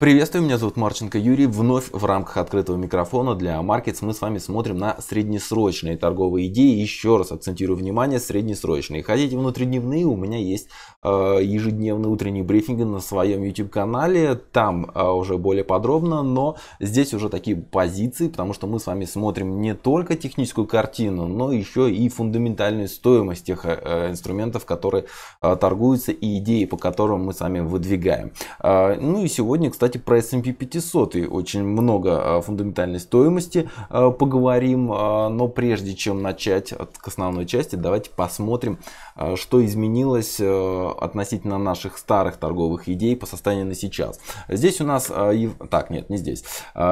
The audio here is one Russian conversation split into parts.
Приветствую, меня зовут Марченко Юрий. Вновь в рамках открытого микрофона для Markets мы с вами смотрим на среднесрочные торговые идеи. Еще раз акцентирую внимание, среднесрочные. Хотите внутридневные, у меня есть э, ежедневные утренние брифинги на своем YouTube-канале. Там э, уже более подробно, но здесь уже такие позиции, потому что мы с вами смотрим не только техническую картину, но еще и фундаментальную стоимость тех э, инструментов, которые э, торгуются и идеи, по которым мы с вами выдвигаем. Э, ну и сегодня, кстати, кстати, про S&P 500 и очень много а, фундаментальной стоимости а, поговорим. А, но прежде чем начать к основной части, давайте посмотрим, что изменилось э, относительно наших старых торговых идей по состоянию на сейчас. Здесь у нас... Так, нет, не здесь.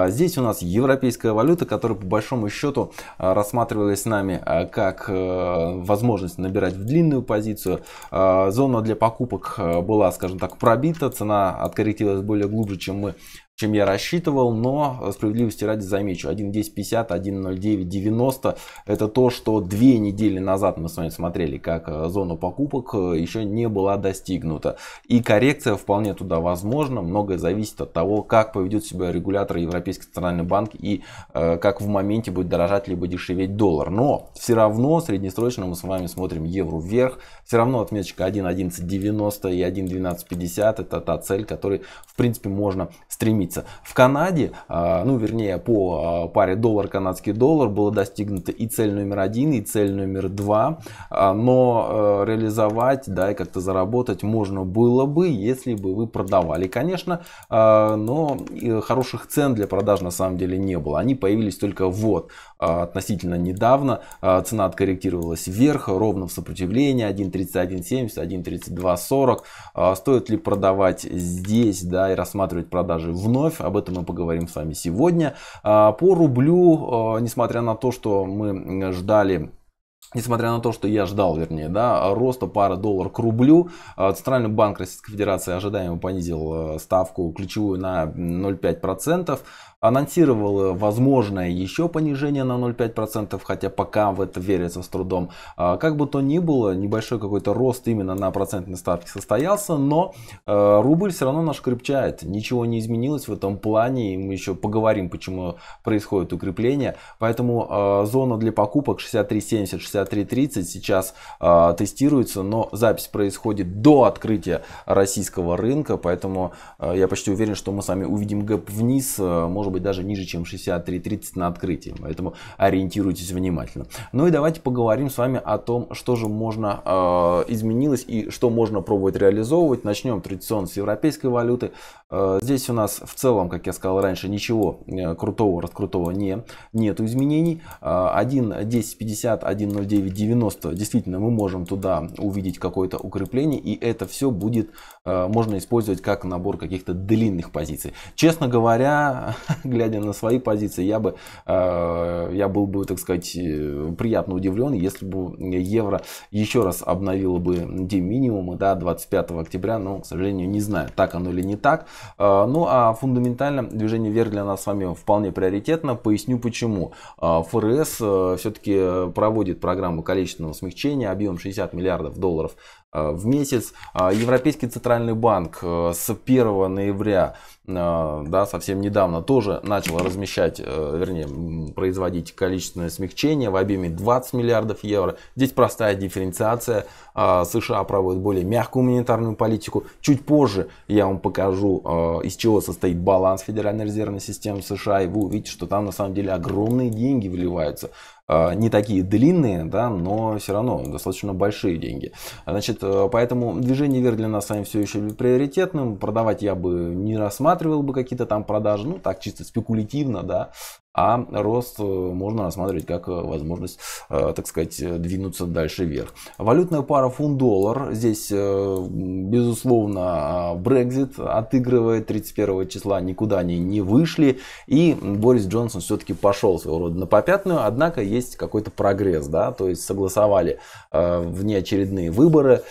Здесь у нас европейская валюта, которая по большому счету рассматривалась нами как э, возможность набирать в длинную позицию. Зона для покупок была, скажем так, пробита, цена откорректировалась более глубже, чем мы чем я рассчитывал, но э, справедливости ради замечу, 1.1050, 1.0990 это то, что две недели назад мы с вами смотрели, как э, зона покупок э, еще не была достигнута. И коррекция вполне туда возможна, многое зависит от того, как поведет себя регулятор Европейский центральный банк и э, как в моменте будет дорожать либо дешеветь доллар. Но все равно среднесрочно мы с вами смотрим евро вверх, все равно отметочка 1.1190 и 1.1250 это та цель, которой в принципе можно стремиться единица. В Канаде, а, ну вернее по а, паре доллар-канадский доллар было достигнуто и цель номер один, и цель номер два, а, но реализовать, да, и как-то заработать можно было бы, если бы вы продавали, конечно, но хороших цен для продаж на самом деле не было. Они появились только вот относительно недавно. Цена откорректировалась вверх, ровно в сопротивлении 1.3170, 1.3240. Стоит ли продавать здесь, да, и рассматривать продажи в вновь. Об этом мы поговорим с вами сегодня. А, по рублю, а, несмотря на то, что мы ждали Несмотря на то, что я ждал, вернее, да, роста пара доллар к рублю, а, Центральный банк Российской Федерации ожидаемо понизил ставку ключевую на 0,5% анонсировал возможное еще понижение на 0,5%, хотя пока в это верится с трудом. А, как бы то ни было, небольшой какой-то рост именно на процентной ставке состоялся, но э, рубль все равно наш крепчает. Ничего не изменилось в этом плане, и мы еще поговорим, почему происходит укрепление. Поэтому э, зона для покупок 63.70, 63.30 сейчас э, тестируется, но запись происходит до открытия российского рынка, поэтому я почти уверен, что мы с вами увидим гэп вниз, может быть даже ниже, чем 63.30 на открытии. Поэтому ориентируйтесь внимательно. Ну и давайте поговорим с вами о том, что же можно э, изменилось и что можно пробовать реализовывать. Начнем традиционно с европейской валюты. Э, здесь у нас в целом, как я сказал раньше, ничего э, крутого, раскрутого не, нету изменений. 1.10.50, э, 1.09.90 действительно мы можем туда увидеть какое-то укрепление и это все будет можно использовать как набор каких-то длинных позиций. Честно говоря, глядя на свои позиции, я бы я был бы, так сказать, приятно удивлен, если бы евро еще раз обновило бы деминимумы, да, 25 октября, но, к сожалению, не знаю, так оно или не так. А, ну а фундаментально движение вверх для нас с вами вполне приоритетно. Поясню почему. А, ФРС э, все-таки э, проводит программу количественного смягчения объемом 60 миллиардов долларов Э, в месяц. А Европейский центральный банк э, с 1 ноября, э, да, совсем недавно, тоже начал размещать, вернее, производить количественное смягчение в объеме 20 миллиардов евро. Здесь простая дифференциация. США проводят более мягкую монетарную политику. Чуть позже я вам покажу, из чего состоит баланс Федеральной резервной системы США, и вы увидите, что там на самом деле огромные деньги вливаются. А, не такие длинные, да, но все равно достаточно большие деньги. Значит, э, поэтому движение вверх для нас с вами все еще приоритетным. Продавать я бы не рассматривал бы какие-то там продажи, ну так чисто спекулятивно, да, а рост э, можно рассматривать как э, возможность, э, так сказать, двинуться дальше вверх. Валютная пара фунт-доллар. Здесь, безусловно, Brexit а, отыгрывает 31 числа, никуда они не вышли. И Борис Джонсон все-таки пошел своего рода на попятную, однако есть какой-то прогресс, да, то есть согласовали внеочередные выборы.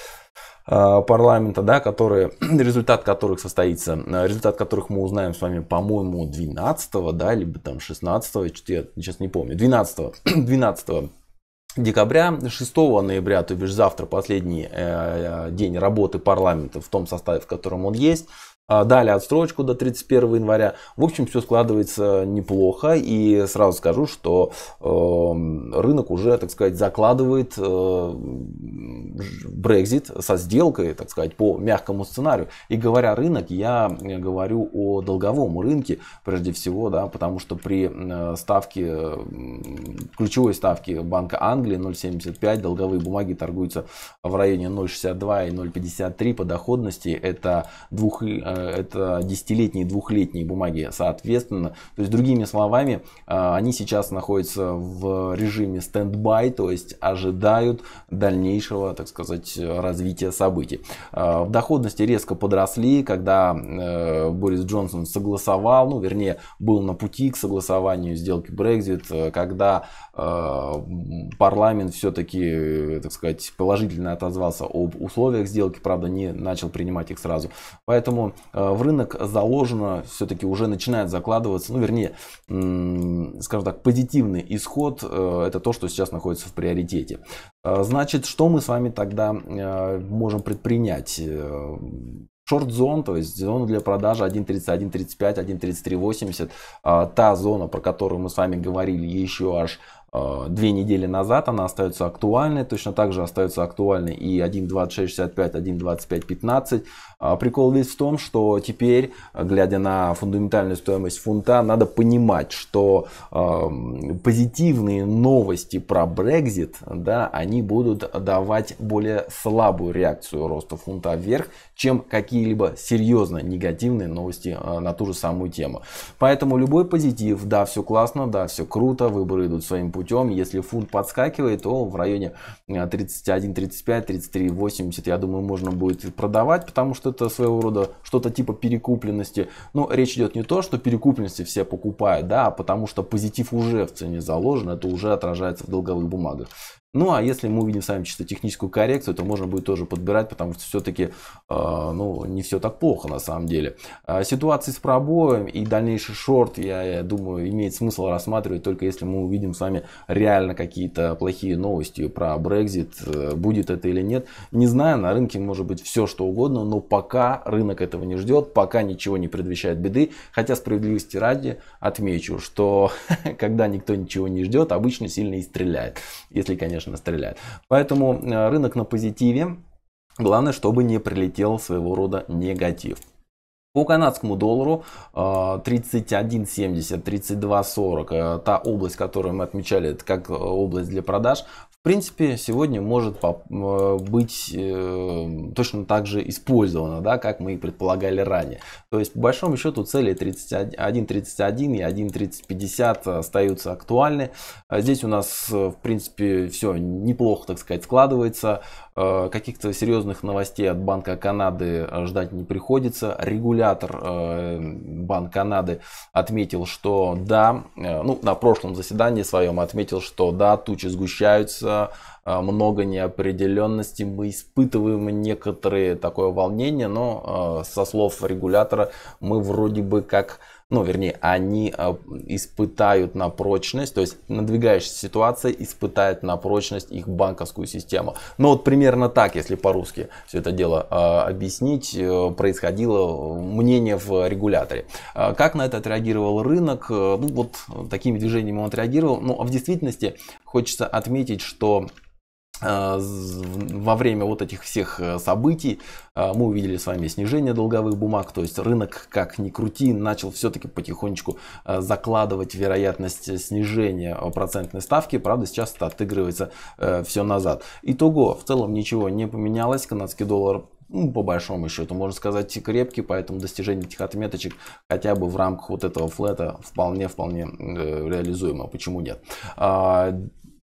Э, парламента, да, которые, результат которых состоится, э, результат которых мы узнаем с вами, по-моему, 12 да, либо там 16 я сейчас не помню, 12 12 декабря, 6 ноября, то бишь завтра последний э, э, день работы парламента в том составе, в котором он есть, а, дали отсрочку до 31 января. В общем, все складывается неплохо. И сразу скажу, что э, рынок уже, так сказать, закладывает Brexit э, со сделкой, так сказать, по мягкому сценарию. И говоря рынок, я э, говорю о долговом рынке прежде всего, да, потому что при э, ставке, ключевой ставке Банка Англии 0,75 долговые бумаги торгуются в районе 0,62 и 0,53 по доходности. Это двух э, Э, это десятилетние, двухлетние бумаги, соответственно. То есть, другими словами, э, они сейчас находятся в режиме стендбай, то есть ожидают дальнейшего, так сказать, развития событий. Э, в доходности резко подросли, когда Борис Джонсон согласовал, ну, вернее, был на пути к согласованию сделки Brexit, когда парламент все-таки, так сказать, положительно отозвался об условиях сделки, правда, не начал принимать их сразу. Поэтому Э, в рынок заложено, все-таки уже начинает закладываться, ну вернее, скажем так, позитивный исход, э, это то, что сейчас находится в приоритете. Э, значит, что мы с вами тогда можем предпринять? шорт-зон, то есть зона для продажи 1.31, 35, 1.33, 80. Та зона, про которую мы с вами говорили еще аж две недели назад, она остается актуальной. Точно так же остается актуальной и 1.26, 65, 1.25, 15. А прикол здесь в том, что теперь, глядя на фундаментальную стоимость фунта, надо понимать, что э, позитивные новости про Brexit, да, они будут давать более слабую реакцию роста фунта вверх, чем какие-либо серьезно негативные новости э, на ту же самую тему. Поэтому любой позитив, да, все классно, да, все круто, выборы идут своим путем. Если фунт подскакивает, то в районе 31, 35, 33, 80, я думаю, можно будет продавать, потому что это своего рода что-то типа перекупленности. Но речь идет не то, что перекупленности все покупают, да, а потому что позитив уже в цене заложен, это уже отражается в долговых бумагах. Ну, а если мы увидим с вами чисто техническую коррекцию, то можно будет тоже подбирать, потому что все-таки э, ну, не все так плохо на самом деле. А ситуации с пробоем и дальнейший шорт, я, я думаю, имеет смысл рассматривать только если мы увидим с вами реально какие-то плохие новости про Brexit, э, будет это или нет. Не знаю, на рынке может быть все что угодно, но пока рынок этого не ждет, пока ничего не предвещает беды. Хотя справедливости ради отмечу, что когда никто ничего не ждет, обычно сильно и стреляет. Если, конечно, конечно, стреляет. Поэтому э, рынок на позитиве. Главное, чтобы не прилетел своего рода негатив. По канадскому доллару 31.70, э, 32.40, э, та область, которую мы отмечали, это как область для продаж, в принципе, сегодня может э, быть эм, точно так же использовано, да, как мы и предполагали ранее. То есть, по большому счету, цели 1.31 и 1.3050 остаются актуальны. Э, здесь у нас, э, в принципе, все неплохо, так сказать, складывается. Э, каких-то серьезных новостей от Банка Канады э, ждать не приходится. Регулятор э, Банк Канады отметил, что да, ну, на прошлом заседании своем отметил, что да, тучи сгущаются, много неопределенности, мы испытываем некоторые такое волнение, но со слов регулятора мы вроде бы как ну, вернее, они а, испытают на прочность, то есть надвигающаяся ситуация испытает на прочность их банковскую систему. Ну, вот примерно так, если по-русски все это дело а, объяснить, э, происходило э, мнение в регуляторе. А, как на это отреагировал рынок? Э, ну, вот такими движениями он отреагировал. Ну, а в действительности хочется отметить, что а, во время вот этих всех э, событий а, мы увидели с вами снижение долговых бумаг, то есть рынок, как ни крути, начал все-таки потихонечку э, закладывать вероятность э, снижения процентной ставки, правда сейчас это отыгрывается все назад. Итого, в целом ничего не поменялось, канадский доллар ну, по большому счету, можно сказать, крепкий, поэтому достижение этих отметочек хотя бы в рамках вот этого флета вполне-вполне реализуемо, почему нет. А,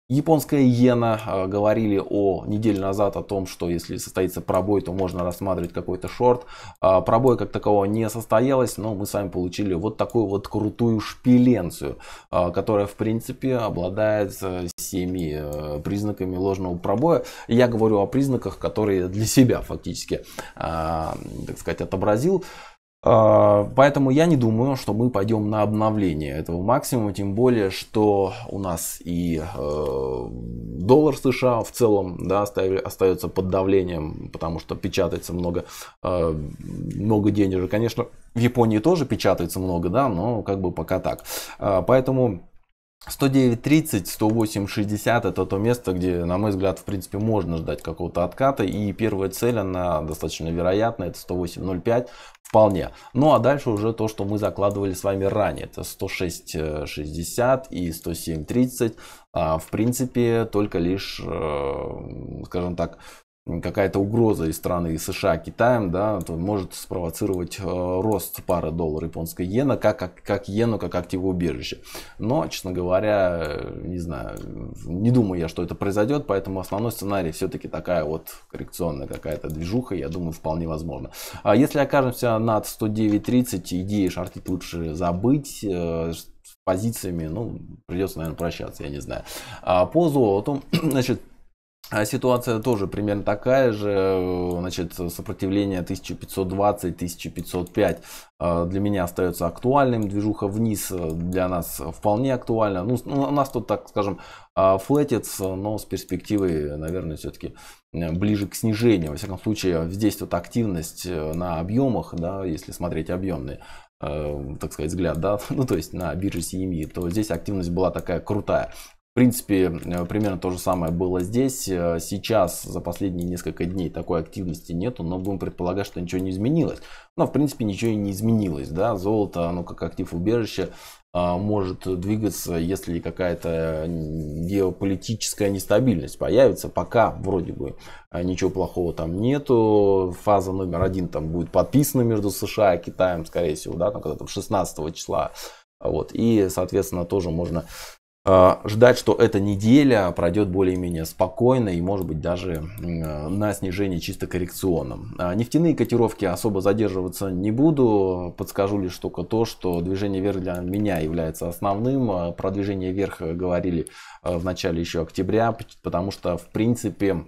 Японская иена, а, говорили о неделю назад о том, что если состоится пробой, то можно рассматривать какой-то шорт. А, пробой как такового не состоялось, но мы с вами получили вот такую вот крутую шпиленцию, а, которая в принципе обладает э, всеми э, признаками ложного пробоя. Я говорю о признаках, которые для себя фактически, так сказать, отобразил. А, поэтому я не думаю, что мы пойдем на обновление этого максимума, тем более, что у нас и э, доллар США в целом да, остается под давлением, потому что печатается много, э, много денежек. Конечно, в Японии тоже печатается много, да, но как бы пока так. А, поэтому 109.30, 108.60 это то место, где, на мой взгляд, в принципе, можно ждать какого-то отката. И первая цель, она достаточно вероятна, это 108.05 вполне. Ну а дальше уже то, что мы закладывали с вами ранее, это 106.60 и 107.30. А, в принципе, только лишь, э, скажем так, какая-то угроза из страны из США Китаем, да, то может спровоцировать э, рост пары доллар японской иена, как, как, как иену, как активоубежище. Но, честно говоря, э, не знаю, не думаю я, что это произойдет, поэтому основной сценарий все-таки такая вот коррекционная какая-то движуха, я думаю, вполне возможно. А если окажемся над 109.30, идеи шортить лучше забыть, э, с позициями, ну, придется, наверное, прощаться, я не знаю. А по золоту, значит, а ситуация тоже примерно такая же, э, значит, сопротивление 1520-1505 э, для меня остается актуальным, движуха вниз э, для нас вполне актуальна. Ну, ну, у нас тут, так скажем, флетец, но с перспективой, наверное, все-таки ближе к снижению. Во всяком случае, здесь вот активность на объемах, да, если смотреть объемные, так сказать, взгляд, да, ну, то есть на бирже CME, то здесь активность была такая крутая. В принципе, э, примерно то же самое было здесь. Э, сейчас за последние несколько дней такой активности нету, но будем предполагать, что ничего не изменилось. Но, в принципе, ничего и не изменилось. Да? Золото, оно как актив убежища, э, может двигаться, если какая-то геополитическая нестабильность появится. Пока вроде бы ничего плохого там нету. Фаза номер один там будет подписана между США и Китаем, скорее всего, да, там когда там 16 числа. Вот. И, соответственно, тоже можно Э, ждать, что эта неделя пройдет более-менее спокойно и может быть даже на снижение чисто коррекционным. А нефтяные котировки особо задерживаться не буду, подскажу лишь только то, что движение вверх для меня является основным. Э, про движение вверх э, говорили в начале еще октября, потому что в принципе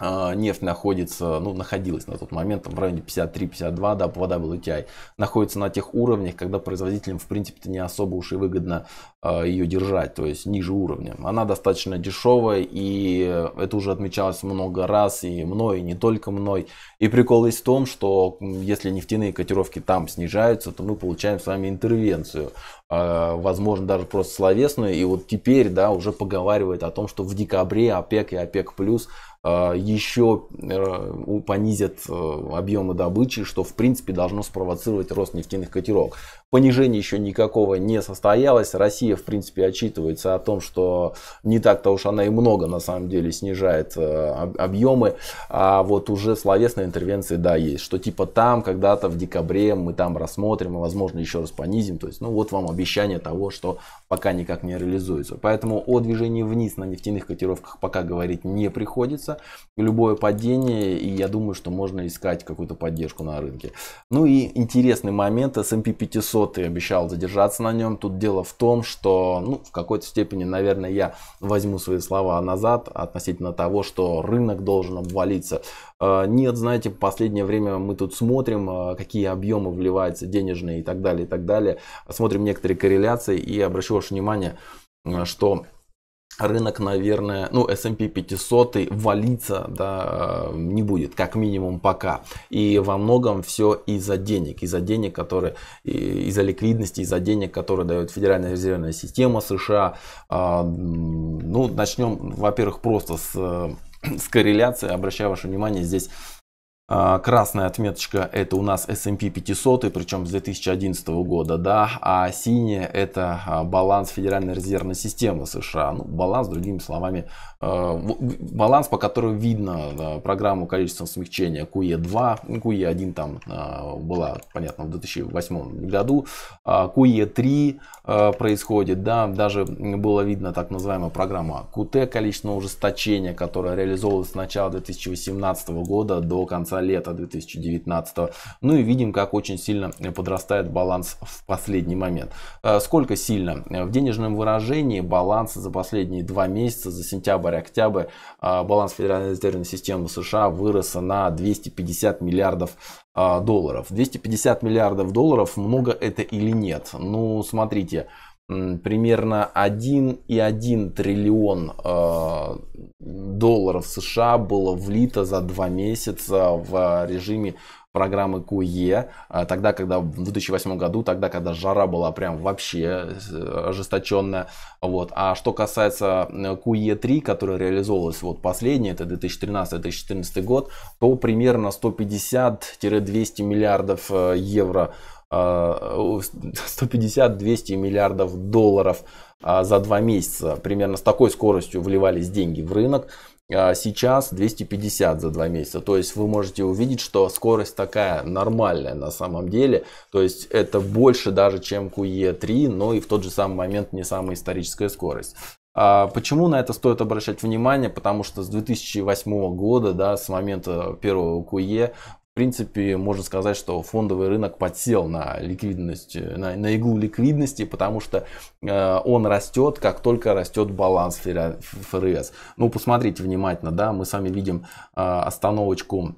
а, нефть находится, ну, находилась на тот момент там, в районе 53-52, да, по WTI, находится на тех уровнях, когда производителям, в принципе-то, не особо уж и выгодно э, а, ее держать, то есть ниже уровня. Она достаточно дешевая, и это уже отмечалось много раз, и мной, и не только мной. И прикол есть в том, что если нефтяные котировки там снижаются, то мы получаем с вами интервенцию, э, возможно, даже просто словесную, и вот теперь, да, уже поговаривает о том, что в декабре ОПЕК и ОПЕК+, плюс а, еще э, понизят э, объемы добычи, что в принципе должно спровоцировать рост нефтяных котировок. Понижения еще никакого не состоялось. Россия, в принципе, отчитывается о том, что не так-то уж она и много, на самом деле, снижает э, объемы. А вот уже словесные интервенции, да, есть. Что типа там, когда-то в декабре мы там рассмотрим, и, а, возможно, еще раз понизим. То есть, ну вот вам обещание того, что пока никак не реализуется. Поэтому о движении вниз на нефтяных котировках пока говорить не приходится. Любое падение, и я думаю, что можно искать какую-то поддержку на рынке. Ну и интересный момент, S&P 500 ты обещал задержаться на нем. Тут дело в том, что, ну, в какой-то степени, наверное, я возьму свои слова назад относительно того, что рынок должен обвалиться. Э, нет, знаете, в последнее время мы тут смотрим, э, какие объемы вливаются денежные и так далее, и так далее. Смотрим некоторые корреляции и обращу ваше внимание, э, что рынок, наверное, ну, S&P 500 валиться да, не будет, как минимум пока. И во многом все из-за денег, из-за денег, которые, из-за ликвидности, из-за денег, которые дает Федеральная резервная система США. А, ну, начнем, во-первых, просто с э, с корреляцией, обращаю ваше внимание, здесь а, красная отметочка это у нас S&P 500, причем с 2011 года, да, а синяя это а, баланс Федеральной резервной системы США. Ну, баланс, другими словами, э, баланс, по которому видно э, программу количественного смягчения QE2, ну, QE1 там э, была, понятно, в 2008 году, а, QE3 происходит, да, даже было видно так называемая программа QT, количественного ужесточения, которая реализовывалась с начала 2018 года до конца конца лета 2019. Ну и видим, как очень сильно подрастает баланс в последний момент. Э, сколько сильно? В денежном выражении баланс за последние два месяца, за сентябрь-октябрь, э, баланс Федеральной резервной системы США вырос на 250 миллиардов э, долларов. 250 миллиардов долларов много это или нет? Ну, смотрите, примерно 1,1 триллион э, долларов США было влито за два месяца в режиме программы QE, э, тогда, когда в 2008 году, тогда, когда жара была прям вообще э, ожесточенная. Вот. А что касается QE3, которая реализовывалась вот последняя, это 2013-2014 год, то примерно 150-200 миллиардов евро 150-200 э, миллиардов долларов э, за два месяца. Примерно с такой скоростью вливались деньги в рынок. Э, сейчас 250 за два месяца. То есть вы можете увидеть, что скорость такая нормальная на самом деле. То есть это больше даже, чем QE3, но и в тот же самый момент не самая историческая скорость. А почему на это стоит обращать внимание? Потому что с 2008 года, да, с момента первого КУЕ, в принципе, можно сказать, что фондовый рынок подсел на ликвидность, э, на, на иглу ликвидности, потому что э, он растет, как только растет баланс ФРС. А, а, ну, посмотрите внимательно, да, мы сами видим э, остановочку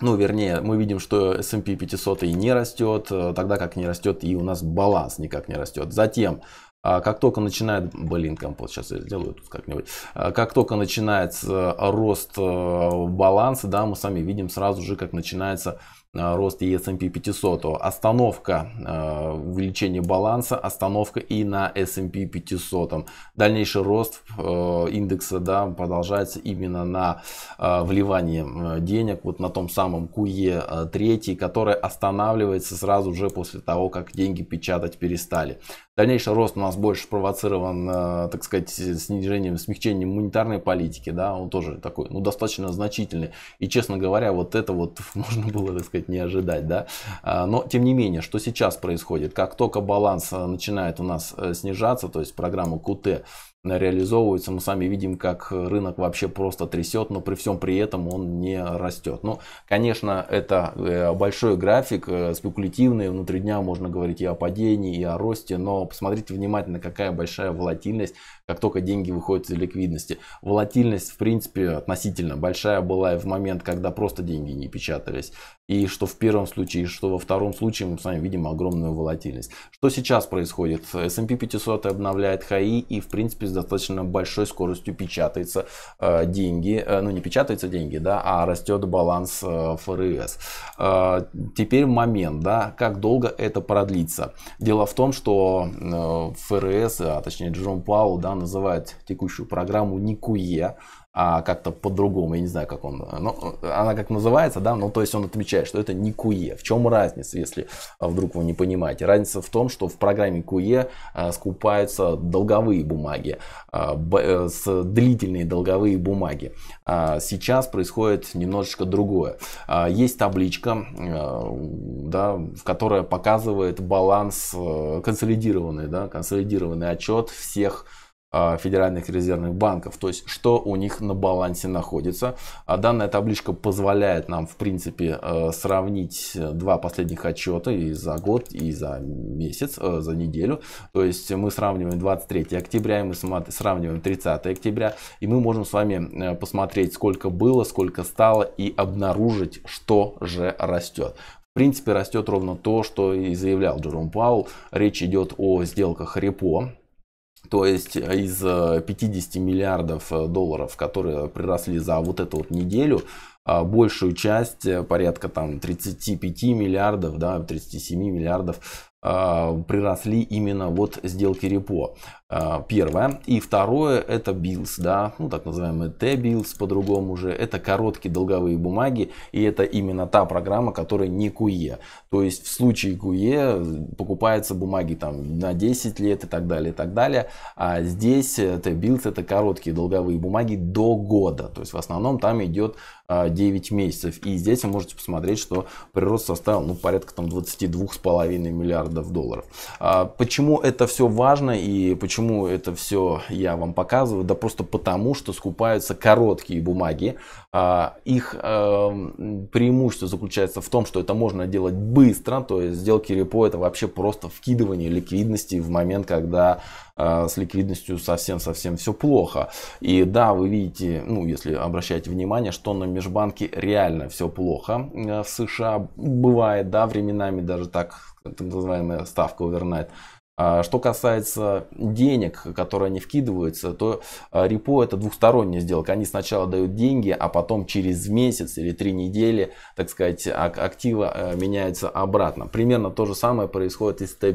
ну, вернее, мы видим, что S&P 500 и не растет, э, тогда как не растет и у нас баланс никак не растет. Затем а как только начинает, блин, компот, сейчас я сделаю тут как-нибудь. А как только начинается рост э, баланса, да, мы сами видим сразу же, как начинается э, рост S&P 500, остановка э, увеличения баланса, остановка и на S&P 500. Дальнейший рост э, индекса да, продолжается именно на э, вливании денег, вот на том самом QE3, который останавливается сразу же после того, как деньги печатать перестали. Дальнейший рост у нас больше спровоцирован, э, так сказать, снижением, смягчением монетарной политики, да, он тоже такой, ну, достаточно значительный. И, честно говоря, вот это вот можно было, так сказать, не ожидать, да. А, но, тем не менее, что сейчас происходит? Как только баланс э, начинает у нас э, снижаться, то есть программа QT Э, реализовываются. Мы сами видим, как э, рынок вообще просто трясет, но при всем при этом он не растет. Ну, конечно, это э, большой график, спекулятивный, внутри дня можно говорить и о падении, и о росте, но посмотрите внимательно, какая большая волатильность, как только деньги выходят из ликвидности. Волатильность, в принципе, относительно большая была и в момент, когда просто деньги не печатались. И что в первом случае, и что во втором случае мы с вами видим огромную волатильность. Что сейчас происходит? S&P 500 обновляет хаи и, в принципе, с достаточно большой скоростью печатается э, деньги, э, ну не печатаются деньги, да, а растет баланс э, ФРС. Э, теперь момент, да, как долго это продлится. Дело в том, что э, ФРС, а точнее Джером Пауэлл, да, называет текущую программу Никуе, а как-то по-другому, я не знаю, как он, но ну, она как называется, да, ну, то есть он отмечает, что это не КУЕ. В чем разница, если а, вдруг вы не понимаете? Разница в том, что в программе QE а, скупаются долговые бумаги, а, э, с длительные долговые бумаги. Сейчас происходит немножечко другое. Есть табличка, да, которая показывает баланс э, консолидированный, да, консолидированный отчет всех а, федеральных резервных банков, то есть что у них на балансе находится. А данная табличка позволяет нам, в принципе, э, сравнить э, два последних отчета и за год, и за месяц, э, за неделю. То есть мы сравниваем 23 октября, и мы сравниваем 30 октября, и мы можем с вами посмотреть, сколько было, сколько стало, и обнаружить, что же растет. В принципе, растет ровно то, что и заявлял Джером Паул. Речь идет о сделках репо, то есть э, из 50 э, миллиардов э, долларов, которые приросли за вот эту вот неделю, большую часть, порядка там 35 миллиардов, да, 37 миллиардов а, приросли именно вот сделки репо. А, первое. И второе это билс, да, ну так называемые Т-билс по-другому уже. Это короткие долговые бумаги и это именно та программа, которая не КУЕ. То есть в случае КУЕ покупаются бумаги там на 10 лет и так далее, и так далее. А здесь Т-билс это короткие долговые бумаги до года. То есть в основном там идет 9 а, месяцев. И здесь вы можете посмотреть, что прирост составил ну порядка там 22,5 миллиардов миллиардов долларов. А почему это все важно и почему это все я вам показываю? Да просто потому, что скупаются короткие бумаги. А, их эм, преимущество заключается в том, что это можно делать быстро, то есть сделки репо это вообще просто вкидывание ликвидности в момент, когда а, с ликвидностью совсем-совсем все плохо. И да, вы видите, ну, если обращаете внимание, что на межбанке реально все плохо э, в США. Бывает, да, временами даже так, так называемая ставка овернайт а что касается денег, которые они вкидываются, то а, репо это двухсторонняя сделка. Они сначала дают деньги, а потом через месяц или три недели, так сказать, активы а, меняются обратно. Примерно то же самое происходит и с t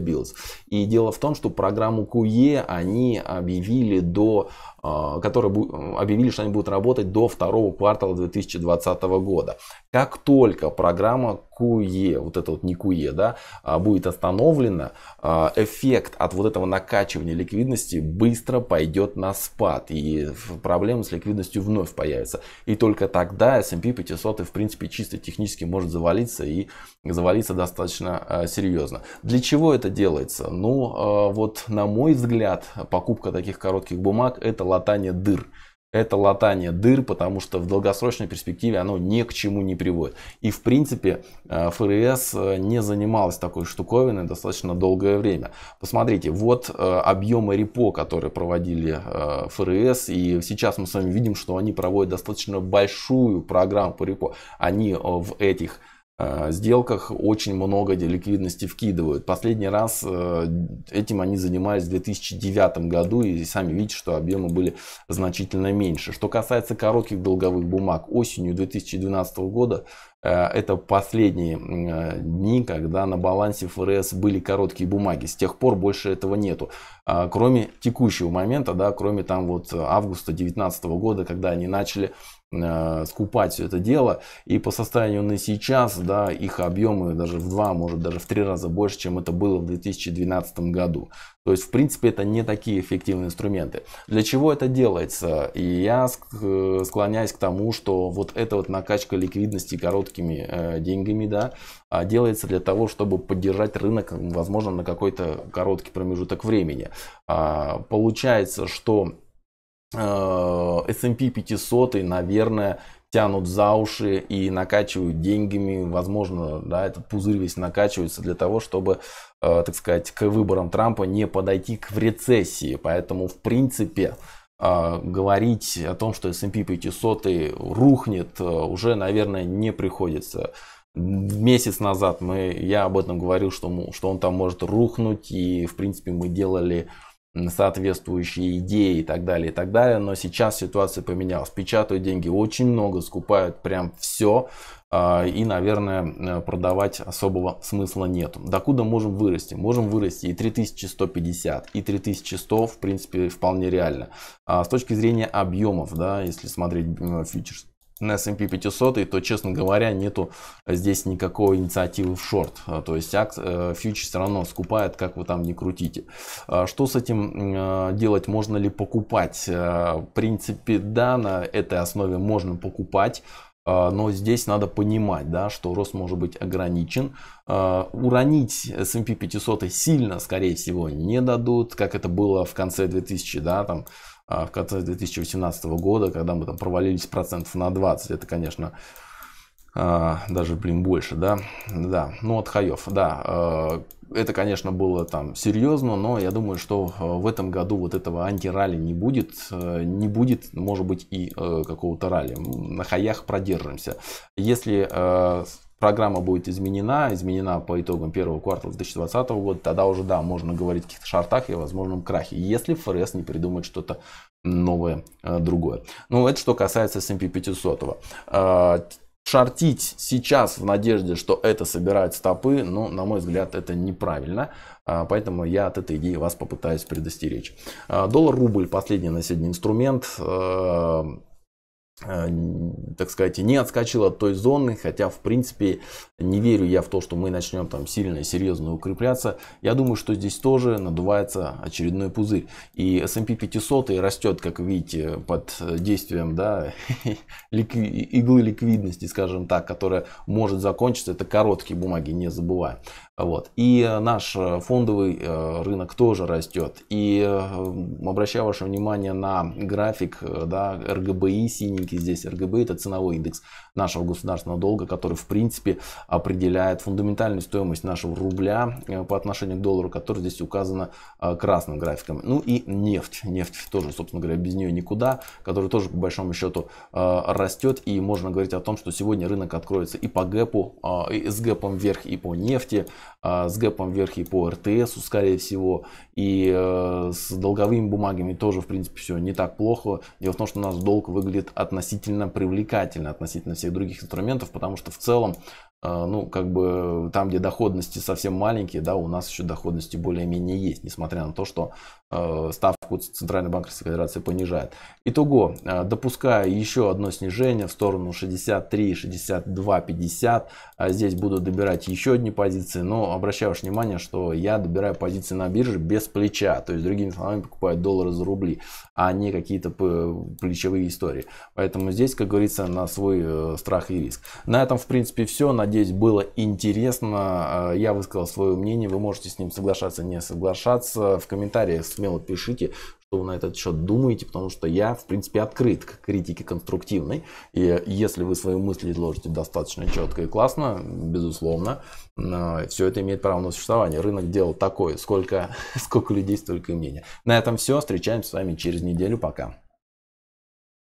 И дело в том, что программу QE они объявили до а, которые объявили, что они будут работать до второго квартала 2020 года. Как только программа Куе, e, вот это вот не Куе, e, да, а, будет остановлена, а, эффект от вот этого накачивания ликвидности быстро пойдет на спад, и проблемы с ликвидностью вновь появятся. И только тогда S&P 500, в принципе, чисто технически может завалиться, и завалиться достаточно серьезно. Для чего это делается? Ну, вот на мой взгляд, покупка таких коротких бумаг – это латание дыр. Это латание дыр, потому что в долгосрочной перспективе оно ни к чему не приводит. И в принципе ФРС э, э, не занималась такой штуковиной достаточно долгое время. Посмотрите, вот э, объемы репо, которые проводили ФРС, и сейчас мы с вами видим, что они проводят достаточно большую программу по репо. Они в этих Э, сделках очень много ликвидности вкидывают. Последний раз э, этим они занимались в 2009 году и сами видите, что объемы были значительно меньше. Что касается коротких долговых бумаг, осенью 2012 года э, это последние дни, когда на балансе ФРС были короткие бумаги. С тех пор больше этого нету. А, кроме текущего момента, да, кроме там вот августа 2019 года, когда они начали Э, скупать все это дело. И по состоянию на сейчас, да, их объемы даже в два, может даже в три раза больше, чем это было в 2012 году. То есть, в принципе, это не такие эффективные инструменты. Для чего это делается? И я э, склоняюсь к тому, что вот эта вот накачка ликвидности короткими э, деньгами, да, а делается для того, чтобы поддержать рынок, возможно, на какой-то короткий промежуток времени. А, получается, что Э, S&P 500, наверное, тянут за уши и накачивают деньгами, возможно, да, этот пузырь весь накачивается для того, чтобы, э, так сказать, к выборам Трампа не подойти к в рецессии. Поэтому, в принципе, э, говорить о том, что S&P 500 рухнет, уже, наверное, не приходится. Месяц назад мы, я об этом говорил, что, что он там может рухнуть, и, в принципе, мы делали соответствующие идеи и так далее, и так далее. Но сейчас ситуация поменялась. Печатают деньги очень много, скупают прям все. А, и, наверное, э, продавать особого смысла нет. Докуда можем вырасти? Можем вырасти и 3150, и 3100, в принципе, вполне реально. А с точки зрения объемов, да, если смотреть э, фьючерс, на S&P 500, то, честно говоря, нету здесь никакой инициативы в шорт. А, то есть э, фьючерс все равно скупает, как вы там не крутите. А, что с этим а, делать? Можно ли покупать? В принципе, да, на этой основе можно покупать. Но здесь надо понимать, да, что рост может быть ограничен. Уронить S&P 500 сильно, скорее всего, не дадут, как это было в конце 2000, да, там, а в конце 2018 года, когда мы там провалились процентов на 20. Это, конечно, а, даже, блин, больше, да, да, ну, от хаев, да, а, это, конечно, было там серьезно, но я думаю, что в этом году вот этого антиралли не будет, не будет, может быть, и какого-то ралли, на хаях продержимся. Если программа будет изменена, изменена по итогам первого квартала 2020 года, тогда уже, да, можно говорить о каких-то шартах и возможном крахе, если ФРС не придумает что-то новое, э, другое. Ну, это что касается S&P 500 а, шортить сейчас в надежде, что это собирает стопы, ну, на мой взгляд, это неправильно. А, поэтому я от этой идеи вас попытаюсь предостеречь. А, доллар-рубль последний на сегодня инструмент. Э, так сказать, не отскочил от той зоны, хотя, в принципе, не верю я в то, что мы начнем там сильно и серьезно укрепляться. Я думаю, что здесь тоже надувается очередной пузырь. И S&P 500 и растет, как видите, под э, действием да, иглы ликвидности, скажем так, которая может закончиться. Это короткие бумаги, не забывая. Вот. И э, наш э, фондовый э, рынок тоже растет. И обращаю ваше внимание на график да, РГБИ, синенький здесь РГБИ, это ценовой индекс нашего государственного долга, который в принципе определяет фундаментальную стоимость нашего рубля по отношению к доллару, который здесь указано красным графиком. Ну и нефть. Нефть тоже, собственно говоря, без нее никуда, который тоже по большому счету растет. И можно говорить о том, что сегодня рынок откроется и по гэпу, и с гэпом вверх, и по нефти. А, с гэпом вверх и по РТС, скорее всего, и э, с долговыми бумагами тоже, в принципе, все не так плохо. Дело в том, что у нас долг выглядит относительно привлекательно, относительно всех других инструментов, потому что в целом, э, ну, как бы там, где доходности совсем маленькие, да, у нас еще доходности более-менее есть, несмотря на то, что Э, ставку Центральный банк Российской Федерации понижает. Итого, э, допуская еще одно снижение в сторону 63, 62, 50, здесь буду добирать еще одни позиции, но обращаю внимание, что я добираю позиции на бирже без плеча, то есть другими словами покупаю доллары за рубли, а не какие-то плечевые истории. Поэтому здесь, как говорится, на свой э, страх и риск. На этом, в принципе, все. Надеюсь, было интересно. Я высказал свое мнение, вы можете с ним соглашаться, не соглашаться. В комментариях смело пишите, что вы на этот счет думаете, потому что я, в принципе, открыт к критике конструктивной. И если вы свои мысли изложите достаточно четко и классно, безусловно, э, все это имеет право на существование. Рынок дел такой, сколько, сколько людей, столько и мнений. На этом все. Встречаемся с вами через неделю. Пока.